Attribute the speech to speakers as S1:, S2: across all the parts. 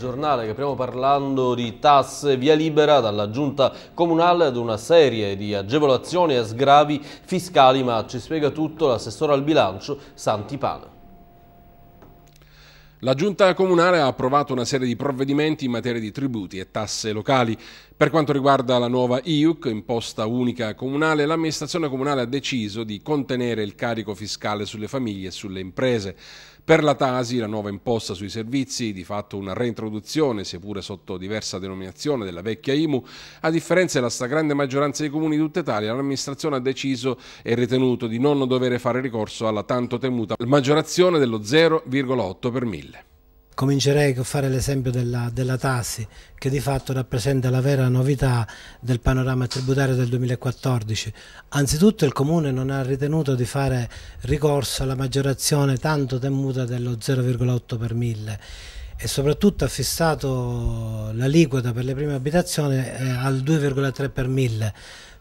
S1: giornale che stiamo parlando di tasse via libera dalla giunta comunale ad una serie di agevolazioni e sgravi fiscali, ma ci spiega tutto l'assessore al bilancio Santi Pane.
S2: La Giunta Comunale ha approvato una serie di provvedimenti in materia di tributi e tasse locali. Per quanto riguarda la nuova IUC, imposta unica comunale, l'amministrazione comunale ha deciso di contenere il carico fiscale sulle famiglie e sulle imprese. Per la Tasi la nuova imposta sui servizi, di fatto una reintroduzione, seppure sotto diversa denominazione, della vecchia IMU, a differenza della stragrande maggioranza dei comuni di tutta Italia, l'amministrazione ha deciso e ritenuto di non dovere fare ricorso alla tanto temuta maggiorazione dello 0,8 per mille
S3: comincerei a fare l'esempio della, della Tassi, che di fatto rappresenta la vera novità del panorama tributario del 2014. Anzitutto il Comune non ha ritenuto di fare ricorso alla maggiorazione tanto temuta dello 0,8 per mille e soprattutto ha fissato l'aliquota per le prime abitazioni eh, al 2,3 per mille.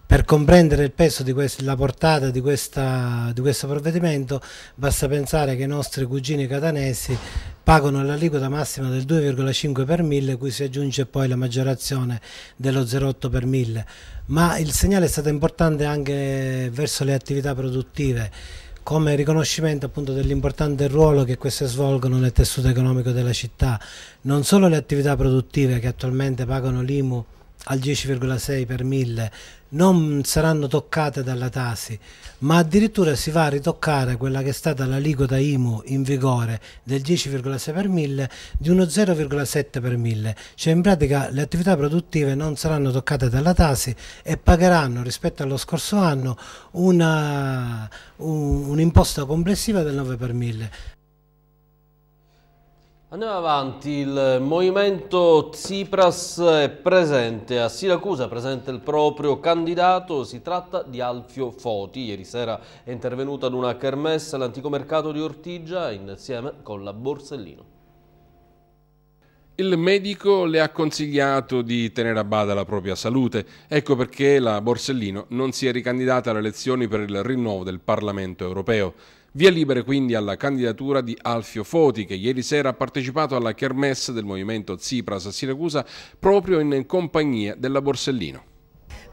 S3: Per comprendere il peso di questa, la portata di, questa, di questo provvedimento basta pensare che i nostri cugini catanesi pagano l'aliquota massima del 2,5 per 1000 cui si aggiunge poi la maggiorazione dello 0,8 per 1000 ma il segnale è stato importante anche verso le attività produttive come riconoscimento appunto dell'importante ruolo che queste svolgono nel tessuto economico della città non solo le attività produttive che attualmente pagano l'IMU al 10,6 per 1000 non saranno toccate dalla Tasi, ma addirittura si va a ritoccare quella che è stata l'aliquota IMU in vigore del 10,6 per 1000 di uno 0,7 per 1000, cioè in pratica le attività produttive non saranno toccate dalla Tasi e pagheranno rispetto allo scorso anno un'imposta un, complessiva del 9 per 1000.
S1: Andiamo avanti, il movimento Tsipras è presente a Siracusa, presente il proprio candidato, si tratta di Alfio Foti. Ieri sera è intervenuto ad una kermesse all'antico mercato di Ortigia insieme con la Borsellino.
S2: Il medico le ha consigliato di tenere a bada la propria salute, ecco perché la Borsellino non si è ricandidata alle elezioni per il rinnovo del Parlamento europeo. Via libera quindi alla candidatura di Alfio Foti, che ieri sera ha partecipato alla kermesse del movimento Tsipras a Siracusa proprio in compagnia della Borsellino.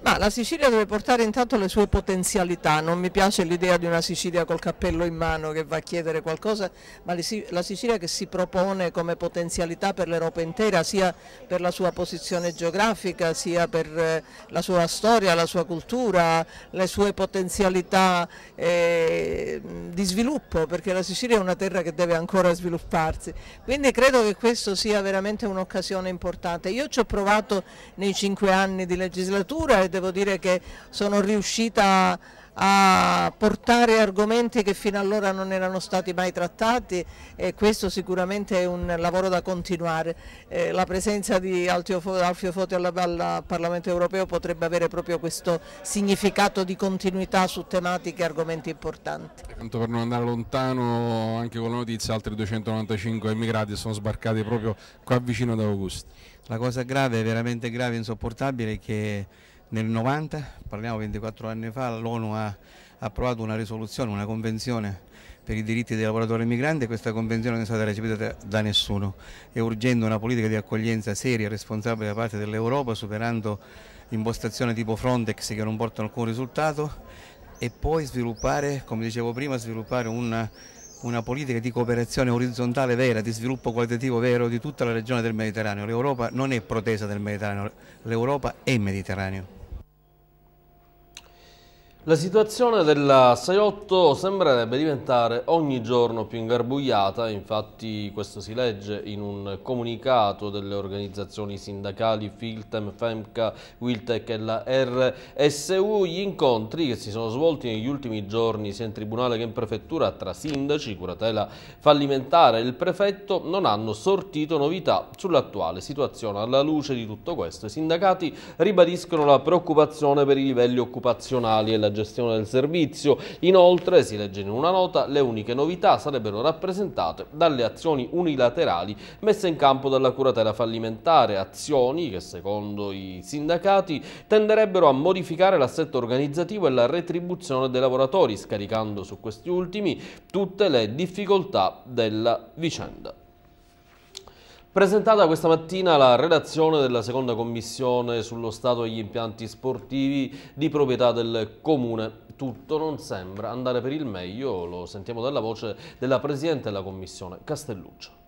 S4: Ma la Sicilia deve portare intanto le sue potenzialità, non mi piace l'idea di una Sicilia col cappello in mano che va a chiedere qualcosa, ma la Sicilia che si propone come potenzialità per l'Europa intera, sia per la sua posizione geografica, sia per eh, la sua storia, la sua cultura, le sue potenzialità eh, di sviluppo, perché la Sicilia è una terra che deve ancora svilupparsi. Quindi credo che questo sia veramente un'occasione importante. Io ci ho provato nei cinque anni di legislatura ed devo dire che sono riuscita a portare argomenti che fino allora non erano stati mai trattati e questo sicuramente è un lavoro da continuare. Eh, la presenza di Alfio Foti al, Parlamento europeo potrebbe avere proprio questo significato di continuità su tematiche e argomenti importanti.
S2: Tanto per non andare lontano, anche con la notizia, altri 295 emigrati sono sbarcati proprio qua vicino ad Augusta. La cosa
S5: grave, veramente grave insopportabile è che nel 90, parliamo 24 anni fa, l'ONU ha approvato una risoluzione, una convenzione per i diritti dei lavoratori migranti e questa convenzione non è stata recepita da nessuno. È urgente una politica di accoglienza seria e responsabile da parte dell'Europa, superando impostazioni tipo Frontex che non portano alcun risultato e poi sviluppare, come dicevo prima, sviluppare una una politica di cooperazione orizzontale vera, di sviluppo qualitativo vero di tutta la regione del Mediterraneo. L'Europa non è protesa del Mediterraneo, l'Europa è Mediterraneo.
S1: La situazione della 6.8 sembrerebbe diventare ogni giorno più ingarbugliata, infatti questo si legge in un comunicato delle organizzazioni sindacali Filtem, Femca, Wiltec e la RSU. Gli incontri che si sono svolti negli ultimi giorni sia in tribunale che in prefettura tra sindaci, curatela fallimentare e il prefetto non hanno sortito novità sull'attuale situazione. Alla luce di tutto questo i sindacati ribadiscono la preoccupazione per i livelli occupazionali e la gestione del servizio. Inoltre, si legge in una nota, le uniche novità sarebbero rappresentate dalle azioni unilaterali messe in campo dalla curatela fallimentare, azioni che secondo i sindacati tenderebbero a modificare l'assetto organizzativo e la retribuzione dei lavoratori, scaricando su questi ultimi tutte le difficoltà della vicenda. Presentata questa mattina la redazione della seconda commissione sullo stato degli impianti sportivi di proprietà del Comune. Tutto non sembra andare per il meglio, lo sentiamo dalla voce della Presidente della Commissione, Castelluccio.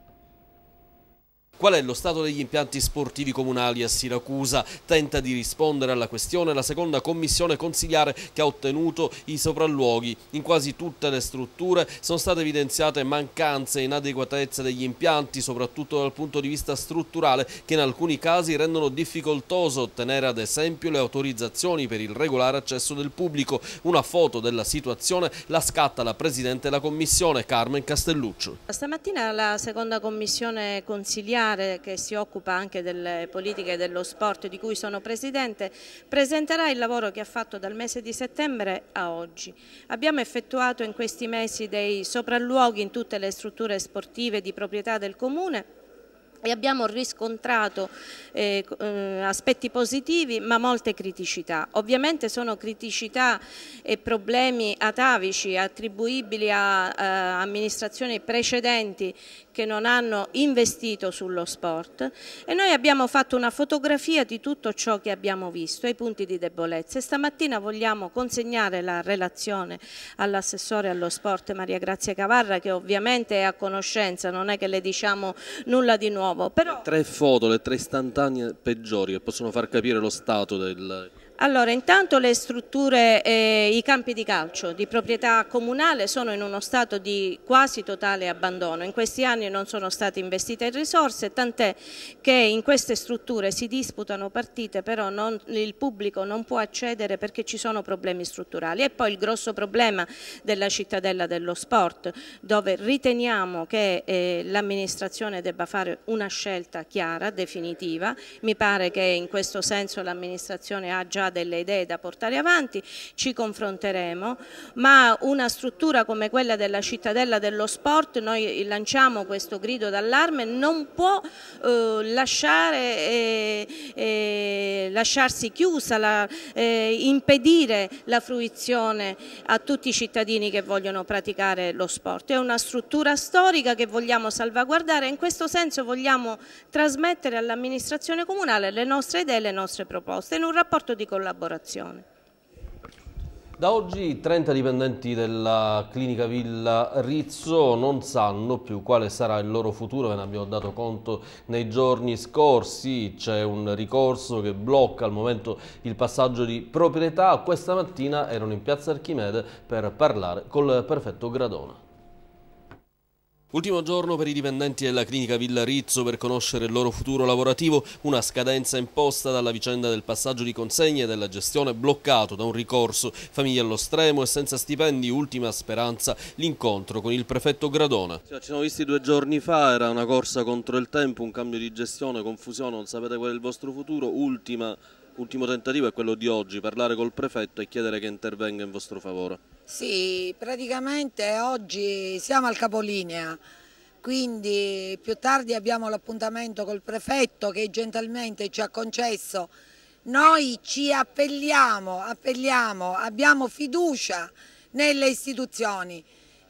S1: Qual è lo stato degli impianti sportivi comunali a Siracusa? Tenta di rispondere alla questione la seconda commissione consigliare che ha ottenuto i sopralluoghi. In quasi tutte le strutture sono state evidenziate mancanze e inadeguatezze degli impianti, soprattutto dal punto di vista strutturale, che in alcuni casi rendono difficoltoso ottenere ad esempio le autorizzazioni per il regolare accesso del pubblico. Una foto della situazione la scatta la Presidente della Commissione, Carmen Castelluccio.
S6: Stamattina la seconda commissione consigliare Parlamentare che si occupa anche delle politiche dello sport di cui sono Presidente, presenterà il lavoro che ha fatto dal mese di settembre a oggi. Abbiamo effettuato in questi mesi dei sopralluoghi in tutte le strutture sportive di proprietà del Comune e abbiamo riscontrato eh, eh aspetti positivi ma molte criticità. Ovviamente sono criticità e problemi atavici attribuibili a, a eh, amministrazioni precedenti che non hanno investito sullo sport e noi abbiamo fatto una fotografia di tutto ciò che abbiamo visto, i punti di debolezza e stamattina vogliamo consegnare la relazione all'assessore allo sport Maria Grazia Cavarra che ovviamente è a conoscenza, non è che le diciamo nulla di nuovo. Però...
S1: tre foto, le tre istantanee peggiori che possono far capire lo stato del
S6: allora, intanto le strutture, eh, i campi di calcio di proprietà comunale sono in uno stato di quasi totale abbandono. In questi anni non sono state investite risorse, tant'è che in queste strutture si disputano partite, però non, il pubblico non può accedere perché ci sono problemi strutturali. E poi il grosso problema della cittadella dello sport, dove riteniamo che eh, l'amministrazione debba fare una scelta chiara, definitiva. Mi pare che in questo senso l'amministrazione ha già delle idee da portare avanti, ci confronteremo, ma una struttura come quella della cittadella dello sport, noi lanciamo questo grido d'allarme, non può eh, lasciare, eh, eh, lasciarsi chiusa, la, eh, impedire la fruizione a tutti i cittadini che vogliono praticare lo sport. È una struttura storica che vogliamo salvaguardare e in questo senso vogliamo trasmettere all'amministrazione comunale le nostre idee e le nostre proposte in un rapporto di collaborazione collaborazione.
S1: Da oggi 30 dipendenti della clinica Villa Rizzo non sanno più quale sarà il loro futuro, ve ne abbiamo dato conto nei giorni scorsi, c'è un ricorso che blocca al momento il passaggio di proprietà, questa mattina erano in piazza Archimede per parlare col prefetto Gradona. Ultimo giorno per i dipendenti della clinica Villa Rizzo per conoscere il loro futuro lavorativo, una scadenza imposta dalla vicenda del passaggio di consegne e della gestione bloccato da un ricorso, famiglie allo stremo e senza stipendi, ultima speranza, l'incontro con il prefetto Gradona. ci siamo visti due giorni fa, era una corsa contro il tempo, un cambio di gestione, confusione, non sapete qual è il vostro futuro, ultima, ultimo tentativo è quello di oggi, parlare col prefetto e chiedere che intervenga in vostro favore.
S4: Sì, praticamente oggi siamo al capolinea, quindi più tardi abbiamo l'appuntamento col prefetto che gentilmente ci ha concesso. Noi ci appelliamo, appelliamo, abbiamo fiducia nelle istituzioni,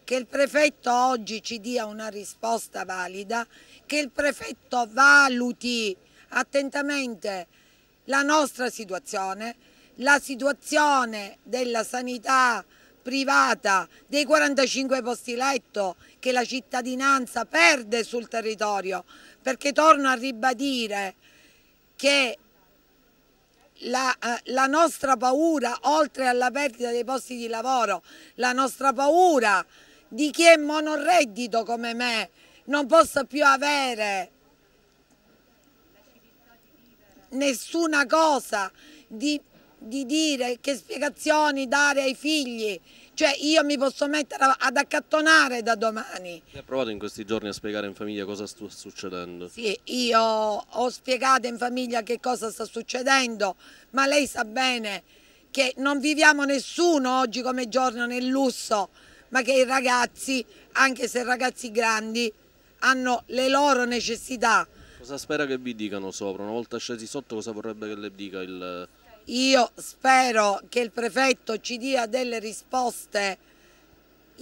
S4: che il prefetto oggi ci dia una risposta valida, che il prefetto valuti attentamente la nostra situazione, la situazione della sanità privata dei 45 posti letto che la cittadinanza perde sul territorio perché torno a ribadire che la, eh, la, nostra paura, oltre alla perdita dei posti di lavoro, la nostra paura di chi è monoreddito come me, non possa più avere nessuna cosa di, di dire che spiegazioni dare ai figli, cioè io mi posso mettere ad accattonare da domani.
S1: Lei ha provato in questi giorni a spiegare in famiglia cosa sta succedendo?
S4: Sì, io ho spiegato in famiglia che cosa sta succedendo, ma lei sa bene che non viviamo nessuno oggi come giorno nel lusso, ma che i ragazzi, anche se ragazzi grandi, hanno le loro necessità.
S1: Cosa spera che vi dicano sopra? Una volta scesi sotto cosa vorrebbe che le dica il
S4: io spero che il prefetto ci dia delle risposte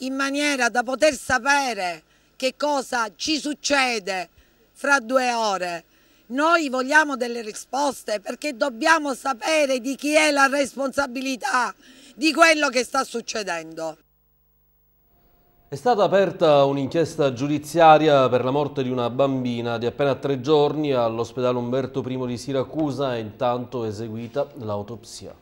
S4: in maniera da poter sapere che cosa ci succede fra due ore. Noi vogliamo delle risposte perché dobbiamo sapere di chi è la responsabilità di quello che sta succedendo.
S1: È stata aperta un'inchiesta giudiziaria per la morte di una bambina di appena tre giorni all'ospedale Umberto I di
S2: Siracusa e intanto eseguita l'autopsia.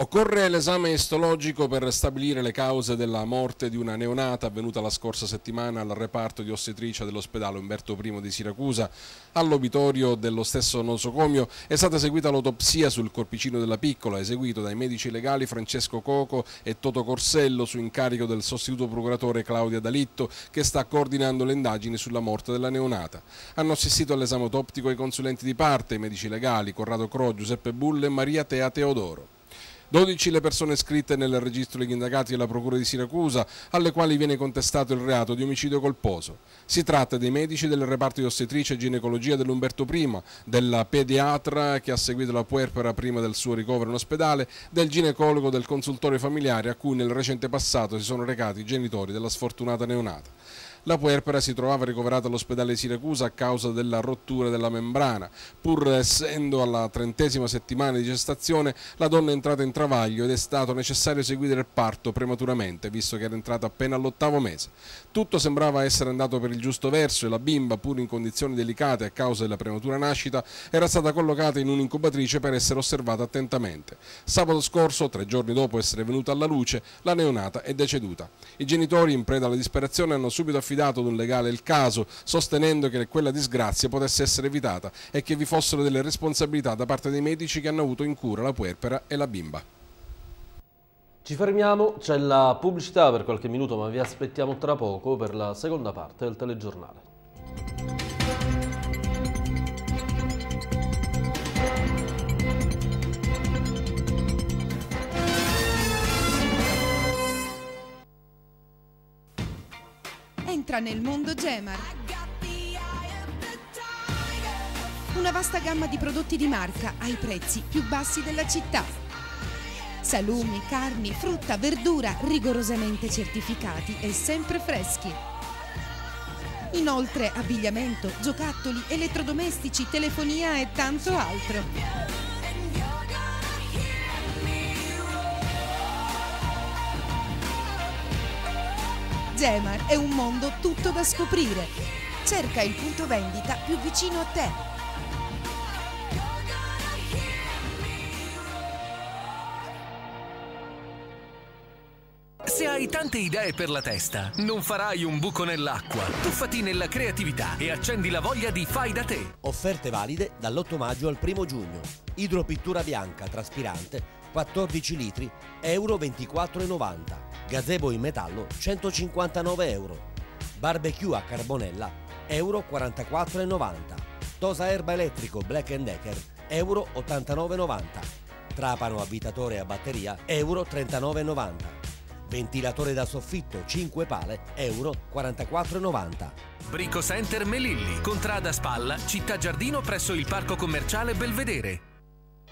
S2: Occorre l'esame istologico per stabilire le cause della morte di una neonata avvenuta la scorsa settimana al reparto di ostetricia dell'ospedale Umberto I di Siracusa. All'obitorio dello stesso nosocomio è stata eseguita l'autopsia sul corpicino della piccola, eseguito dai medici legali Francesco Coco e Toto Corsello su incarico del sostituto procuratore Claudia Dalitto che sta coordinando le indagini sulla morte della neonata. Hanno assistito all'esame autoptico i consulenti di parte, i medici legali Corrado Cro, Giuseppe Bulle e Maria Tea Teodoro. 12 le persone iscritte nel registro degli indagati della Procura di Siracusa, alle quali viene contestato il reato di omicidio colposo. Si tratta dei medici del reparto di ostetricia e ginecologia dell'Umberto I, della pediatra che ha seguito la puerpera prima del suo ricovero in ospedale, del ginecologo del consultorio familiare a cui nel recente passato si sono recati i genitori della sfortunata neonata. La Puerpera si trovava ricoverata all'ospedale di Siracusa a causa della rottura della membrana. Pur essendo alla trentesima settimana di gestazione, la donna è entrata in travaglio ed è stato necessario eseguire il parto prematuramente, visto che era entrata appena all'ottavo mese. Tutto sembrava essere andato per il giusto verso e la bimba, pur in condizioni delicate a causa della prematura nascita, era stata collocata in un'incubatrice per essere osservata attentamente. Sabato scorso, tre giorni dopo essere venuta alla luce, la neonata è deceduta. I genitori, in preda alla disperazione, hanno subito affermato affidato ad un legale il caso, sostenendo che quella disgrazia potesse essere evitata e che vi fossero delle responsabilità da parte dei medici che hanno avuto in cura la puerpera e la bimba.
S1: Ci fermiamo, c'è la pubblicità per qualche minuto ma vi aspettiamo tra poco per la seconda parte del telegiornale.
S4: entra nel mondo Gemar. Una vasta gamma di prodotti di marca ai prezzi più bassi della città. Salumi, carni, frutta, verdura rigorosamente certificati e sempre freschi. Inoltre abbigliamento, giocattoli, elettrodomestici, telefonia e tanto altro. Gemar è un mondo tutto da scoprire. Cerca il punto vendita più vicino a te.
S1: Se hai tante idee per la testa, non farai un buco nell'acqua. Tuffati nella creatività e accendi la voglia di fai da te. Offerte valide dall'8 maggio al 1 giugno. Idropittura bianca traspirante 14 litri, euro 24,90. Gazebo in metallo, 159 euro. Barbecue a carbonella, euro 44,90. Tosa erba elettrico Black Decker, euro 89,90. Trapano avvitatore a batteria, euro 39,90. Ventilatore da soffitto 5 pale, euro 44,90. Brico Center Melilli, Contrada Spalla, Città Giardino presso il Parco
S2: Commerciale Belvedere.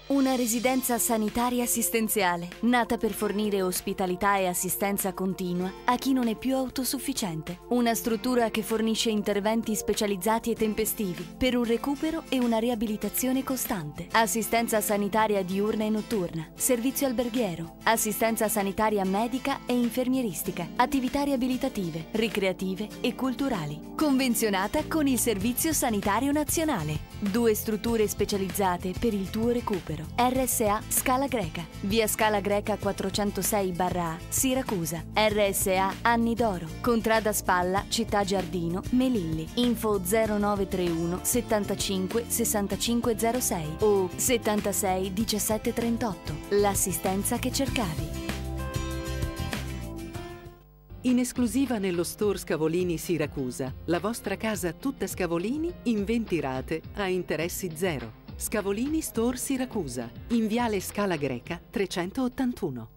S6: Una residenza sanitaria assistenziale, nata per fornire ospitalità e assistenza continua a chi non è più autosufficiente. Una struttura che fornisce interventi specializzati e tempestivi per un recupero e una riabilitazione costante. Assistenza sanitaria diurna e notturna, servizio alberghiero, assistenza sanitaria medica e infermieristica, attività riabilitative, ricreative e culturali. Convenzionata con il Servizio Sanitario Nazionale. Due strutture specializzate per il tuo recupero libero. RSA Scala Greca. Via Scala Greca 406 barra A, Siracusa. RSA Anni d'Oro. Contrada Spalla, Città Giardino, Melilli. Info 0931 75 6506 o 76 1738. L'assistenza che cercavi.
S7: In esclusiva nello store Scavolini Siracusa, la vostra casa tutta Scavolini in 20 rate a interessi zero. Scavolini Store Siracusa, in Viale Scala Greca 381.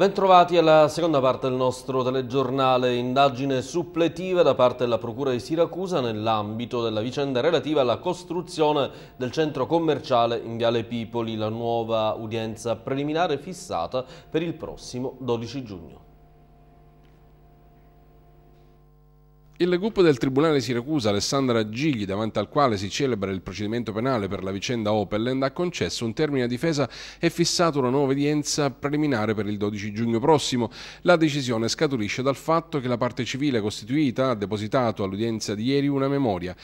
S1: Bentrovati alla seconda parte del nostro telegiornale, indagine suppletiva da parte della Procura di Siracusa nell'ambito della vicenda relativa alla costruzione del centro commerciale in Viale Pipoli, la nuova udienza preliminare fissata per il prossimo 12 giugno.
S2: Il gruppo del Tribunale Siracusa, Alessandra Gigli, davanti al quale si celebra il procedimento penale per la vicenda Opelland, ha concesso un termine a difesa e fissato una nuova udienza preliminare per il 12 giugno prossimo. La decisione scaturisce dal fatto che la parte civile costituita ha depositato all'udienza di ieri una memoria.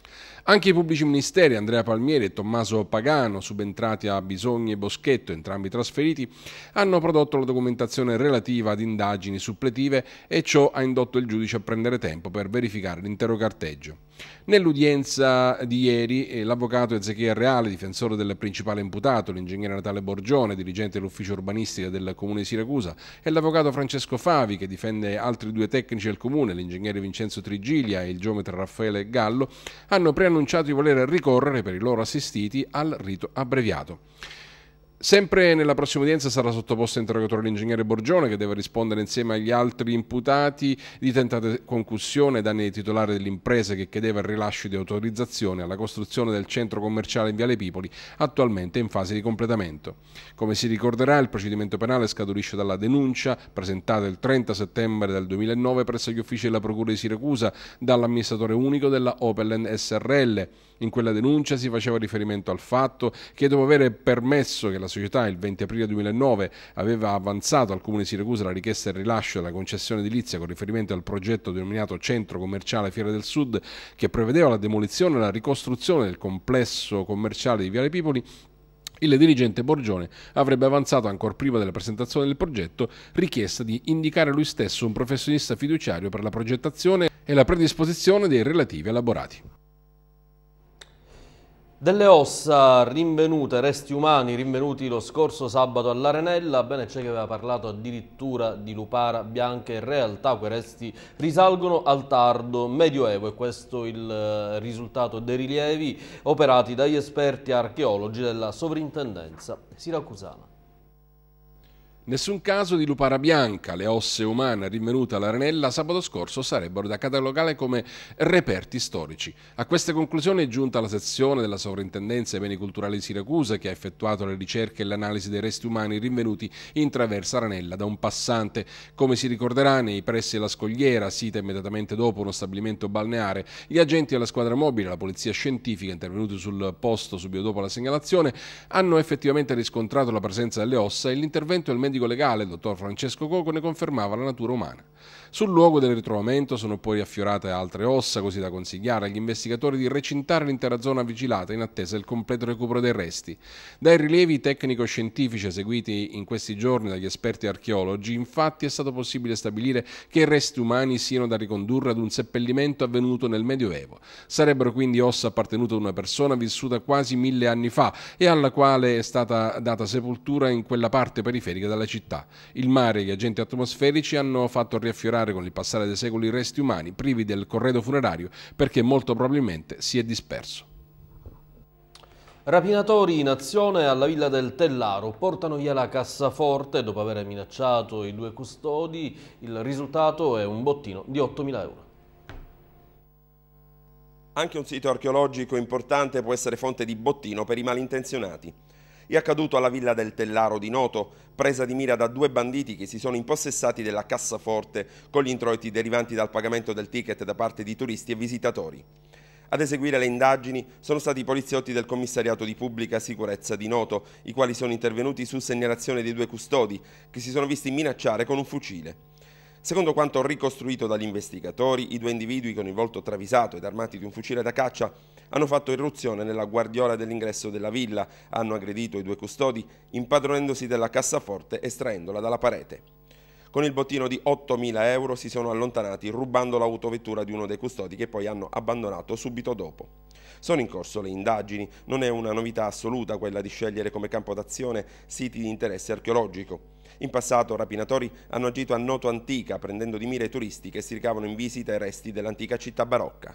S2: Anche i pubblici ministeri Andrea Palmieri e Tommaso Pagano, subentrati a Bisogni e Boschetto, entrambi trasferiti, hanno prodotto la documentazione relativa ad indagini suppletive e ciò ha indotto il giudice a prendere tempo per verificare verificare l'intero carteggio. Nell'udienza di ieri eh, l'avvocato Ezechiel Reale, difensore del principale imputato, l'ingegnere Natale Borgione, dirigente dell'ufficio urbanistica del comune di Siracusa, e l'avvocato Francesco Favi, che difende altri due tecnici del comune, l'ingegnere Vincenzo Trigilia e il geometra Raffaele Gallo, hanno preannunciato di voler ricorrere per i loro assistiti al rito abbreviato. Sempre nella prossima udienza sarà sottoposto a interrogatorio l'ingegnere Borgione che deve rispondere insieme agli altri imputati di tentata concussione danni ai titolari dell'impresa che chiedeva il rilascio di autorizzazione alla costruzione del centro commerciale in Viale Pipoli, attualmente in fase di completamento. Come si ricorderà, il procedimento penale scaturisce dalla denuncia presentata il 30 settembre del 2009 presso gli uffici della Procura di Siracusa dall'amministratore unico della Opelen SRL in quella denuncia si faceva riferimento al fatto che dopo aver permesso che la società il 20 aprile 2009 aveva avanzato al Comune di Siracusa la richiesta del rilascio della concessione edilizia con riferimento al progetto denominato Centro Commerciale Fiera del Sud che prevedeva la demolizione e la ricostruzione del complesso commerciale di Viale Pipoli, il dirigente Borgione avrebbe avanzato ancora prima della presentazione del progetto richiesta di indicare lui stesso un professionista fiduciario per la progettazione e la predisposizione dei relativi elaborati.
S1: Delle ossa rinvenute, resti umani rinvenuti lo scorso sabato all'Arenella, bene c'è che aveva parlato addirittura di lupara bianca, in realtà quei resti risalgono al tardo medioevo e questo è il eh, risultato dei rilievi operati dagli esperti archeologi della sovrintendenza siracusana.
S2: Nessun caso di lupara bianca, le osse umane rinvenuta all'Arenella sabato scorso sarebbero da catalogare come reperti storici. A queste conclusioni è giunta la sezione della Sovrintendenza ai Beni Culturali di Siracusa che ha effettuato le ricerche e l'analisi dei resti umani rinvenuti in Traversa Arenella da un passante. Come si ricorderà, nei pressi della Scogliera, sita immediatamente dopo uno stabilimento balneare, gli agenti della squadra mobile e la polizia scientifica intervenuti sul posto subito dopo la segnalazione hanno effettivamente riscontrato la presenza delle ossa e l'intervento del medico medico legale, il dottor Francesco Coco, ne confermava la natura umana. Sul luogo del ritrovamento sono poi affiorate altre ossa, così da consigliare agli investigatori di recintare l'intera zona vigilata in attesa del completo recupero dei resti. Dai rilievi tecnico-scientifici eseguiti in questi giorni dagli esperti archeologi, infatti è stato possibile stabilire che i resti umani siano da ricondurre ad un seppellimento avvenuto nel Medioevo. Sarebbero quindi ossa appartenute ad una persona vissuta quasi mille anni fa e alla quale è stata data sepoltura in quella parte periferica della città. Il mare e gli agenti atmosferici hanno fatto riaffiorare entrare con il passare dei secoli i resti umani privi del corredo funerario perché molto probabilmente si è disperso.
S1: Rapinatori in azione alla villa del Tellaro portano via la cassaforte dopo aver minacciato i due custodi. Il risultato è un bottino di 8.000 euro.
S7: Anche un sito archeologico importante può essere fonte di bottino per i malintenzionati è accaduto alla villa del Tellaro di Noto, presa di mira da due banditi che si sono impossessati della cassaforte con gli introiti derivanti dal pagamento del ticket da parte di turisti e visitatori. Ad eseguire le indagini sono stati i poliziotti del commissariato di pubblica sicurezza di Noto, i quali sono intervenuti su segnalazione dei due custodi che si sono visti minacciare con un fucile. Secondo quanto ricostruito dagli investigatori, i due individui con il volto travisato ed armati di un fucile da caccia hanno fatto irruzione nella guardiola dell'ingresso della villa, hanno aggredito i due custodi impadronendosi della cassaforte estraendola dalla parete. Con il bottino di 8.000 euro si sono allontanati rubando l'autovettura di uno dei custodi che poi hanno abbandonato subito dopo. Sono in corso le indagini, non è una novità assoluta quella di scegliere come campo d'azione siti di interesse archeologico. In passato rapinatori hanno agito a Noto Antica prendendo di mira i turisti che si ricavano in visita i resti dell'antica città barocca.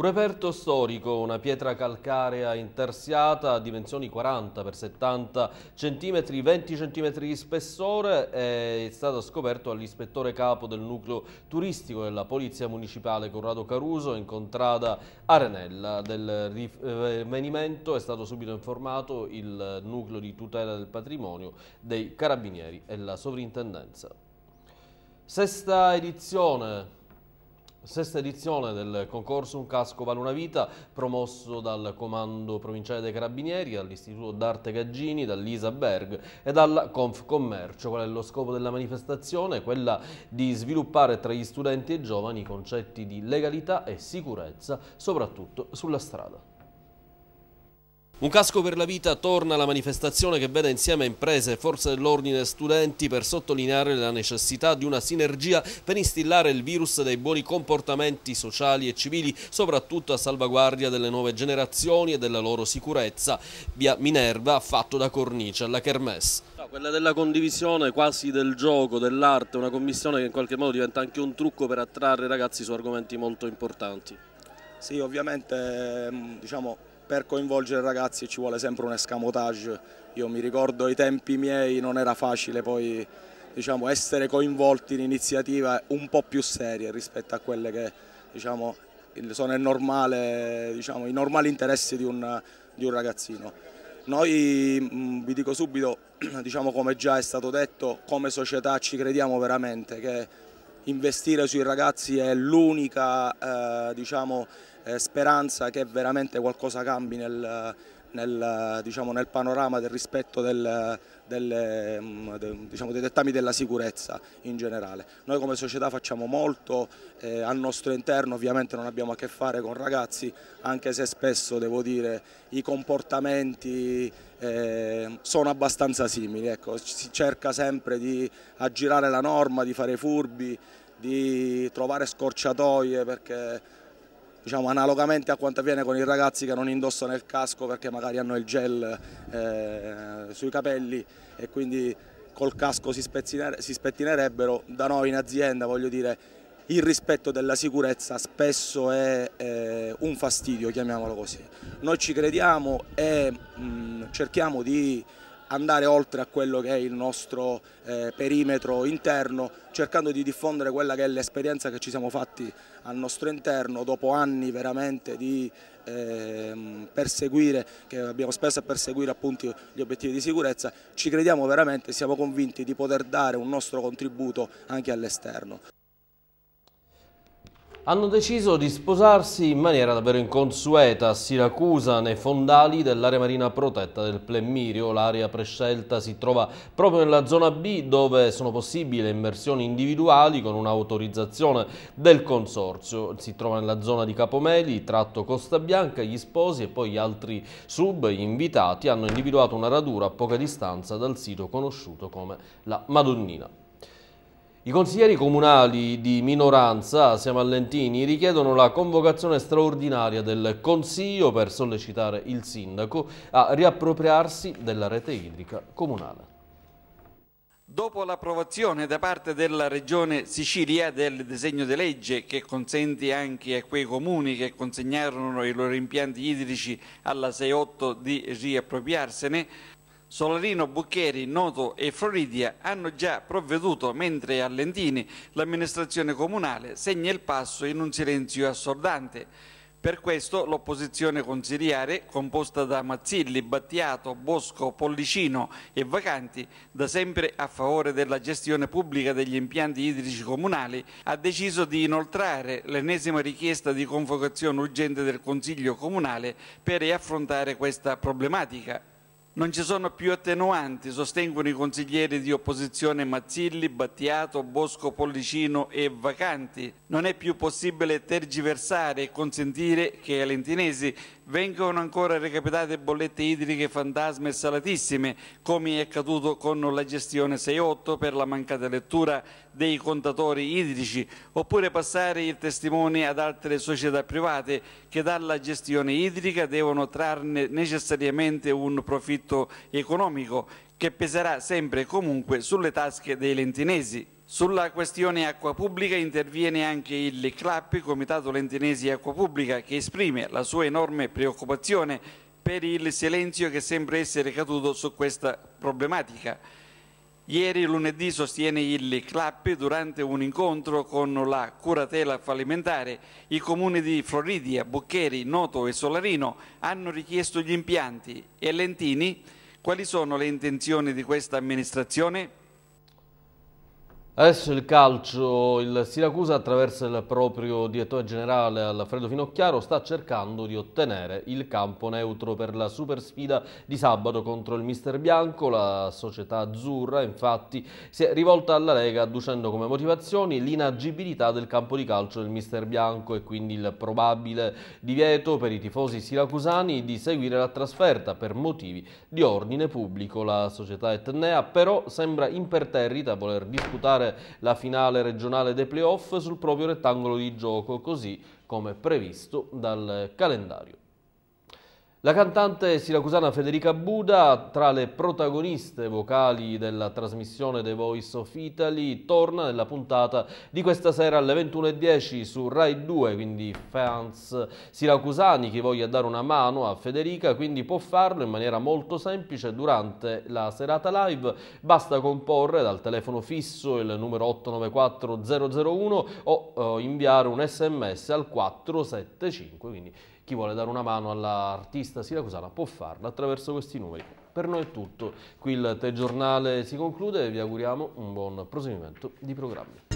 S1: Un reperto storico, una pietra calcarea intarsiata a dimensioni 40 x 70 cm, 20 cm di spessore, è stato scoperto all'ispettore capo del nucleo turistico della Polizia Municipale Corrado Caruso in contrada Arenella. Del rivenimento è stato subito informato il nucleo di tutela del patrimonio dei Carabinieri e la Sovrintendenza. Sesta edizione Sesta edizione del concorso Un casco vale una vita, promosso dal Comando Provinciale dei Carabinieri, dall'Istituto d'Arte Gaggini, dall'ISA Berg e dalla Confcommercio. Qual è lo scopo della manifestazione? Quella di sviluppare tra gli studenti e i giovani i concetti di legalità e sicurezza, soprattutto sulla strada. Un casco per la vita torna alla manifestazione che vede insieme imprese, forze dell'ordine e studenti per sottolineare la necessità di una sinergia per instillare il virus dei buoni comportamenti sociali e civili, soprattutto a salvaguardia delle nuove generazioni e della loro sicurezza. Via Minerva fatto da cornice alla Kermesse. Quella della condivisione quasi del gioco, dell'arte, una commissione che in qualche modo diventa anche un trucco per attrarre ragazzi su argomenti molto importanti.
S8: Sì, ovviamente ehm, diciamo, per coinvolgere i ragazzi ci vuole sempre un escamotage. Io mi ricordo ai tempi miei non era facile poi diciamo, essere coinvolti in iniziative un po' più serie rispetto a quelle che diciamo, sono normale, diciamo, i normali interessi di un, di un ragazzino. Noi, mm, vi dico subito, diciamo come già è stato detto, come società ci crediamo veramente che investire sui ragazzi è l'unica eh, diciamo, eh, speranza che veramente qualcosa cambi nel, nel, eh, diciamo, nel panorama del rispetto del, del, mm, diciamo, dei dettami della sicurezza in generale. Noi come società facciamo molto, eh, al nostro interno ovviamente non abbiamo a che fare con ragazzi, anche se spesso devo dire i comportamenti eh, sono abbastanza simili, ecco, si cerca sempre di aggirare la norma, di fare furbi, di trovare scorciatoie perché diciamo, analogamente a quanto avviene con i ragazzi che non indossano il casco perché magari hanno il gel eh, sui capelli e quindi col casco si, si spettinerebbero, da noi in azienda voglio dire il rispetto della sicurezza spesso è eh, un fastidio, chiamiamolo così. Noi ci crediamo e mh, mm, cerchiamo di andare oltre a quello che è il nostro eh, perimetro interno, cercando di diffondere quella che è l'esperienza che ci siamo fatti al nostro interno dopo anni veramente di eh, perseguire, che abbiamo spesso a perseguire appunto gli obiettivi di sicurezza, ci crediamo veramente, siamo convinti di poter dare un nostro contributo anche all'esterno
S1: hanno deciso di sposarsi in maniera davvero inconsueta a Siracusa, nei fondali dell'area marina protetta del Plemmirio. L'area prescelta si trova proprio nella zona B, dove sono possibili immersioni individuali con un'autorizzazione del consorzio. Si trova nella zona di Capomeli, tratto Costa Bianca, gli sposi e poi gli altri sub, invitati, hanno individuato una radura a poca distanza dal sito conosciuto come la Madonnina. I consiglieri comunali di minoranza, siamo a Lentini, richiedono la convocazione straordinaria del Consiglio per sollecitare il Sindaco a riappropriarsi della rete idrica comunale.
S5: Dopo l'approvazione da parte della Regione Sicilia del disegno di legge che consente anche a quei comuni che consegnarono i loro impianti idrici alla 6-8 di riappropriarsene, Solarino, Buccheri, Noto e Floridia hanno già provveduto, mentre a Lentini l'amministrazione comunale segna il passo in un silenzio assordante. Per questo l'opposizione consigliare, composta da Mazzilli, Battiato, Bosco, Pollicino e Vacanti, da sempre a favore della gestione pubblica degli impianti idrici comunali, ha deciso di inoltrare l'ennesima richiesta di convocazione urgente del Consiglio Comunale per affrontare questa problematica. Non ci sono più attenuanti, sostengono i consiglieri di opposizione Mazzilli, Battiato, Bosco Pollicino e Vacanti. Non è più possibile tergiversare e consentire che i lentinesi vengono ancora recapitate bollette idriche fantasme e salatissime, come è accaduto con la gestione 6-8 per la mancata lettura dei contatori idrici, oppure passare il testimone ad altre società private che dalla gestione idrica devono trarne necessariamente un profitto economico che peserà sempre e comunque sulle tasche dei lentinesi. Sulla questione acqua pubblica interviene anche il CLAP, Comitato Lentinesi Acqua Pubblica, che esprime la sua enorme preoccupazione per il silenzio che sembra essere caduto su questa problematica. Ieri lunedì sostiene il CLAP durante un incontro con la curatela fallimentare. I comuni di Floridia, Buccheri, Noto e Solarino hanno richiesto gli impianti e Lentini. Quali sono le intenzioni di questa amministrazione?
S1: Adesso il calcio, il Siracusa attraverso il proprio direttore generale Alfredo Finocchiaro sta cercando di ottenere il campo neutro per la super sfida di sabato contro il mister Bianco, la società azzurra infatti si è rivolta alla Lega adducendo come motivazioni l'inagibilità del campo di calcio del mister Bianco e quindi il probabile divieto per i tifosi siracusani di seguire la trasferta per motivi di ordine pubblico. La società Etnea però sembra imperterrita a voler disputare la finale regionale dei playoff sul proprio rettangolo di gioco, così come previsto dal calendario. La cantante siracusana Federica Buda, tra le protagoniste vocali della trasmissione The Voice of Italy, torna nella puntata di questa sera alle 21.10 su Rai 2, quindi fans siracusani, chi voglia dare una mano a Federica, quindi può farlo in maniera molto semplice durante la serata live, basta comporre dal telefono fisso il numero 894 001 o eh, inviare un sms al 475, quindi chi vuole dare una mano all'artista siracusana può farlo attraverso questi numeri. Per noi è tutto, qui il telegiornale si conclude e vi auguriamo un buon proseguimento di programmi.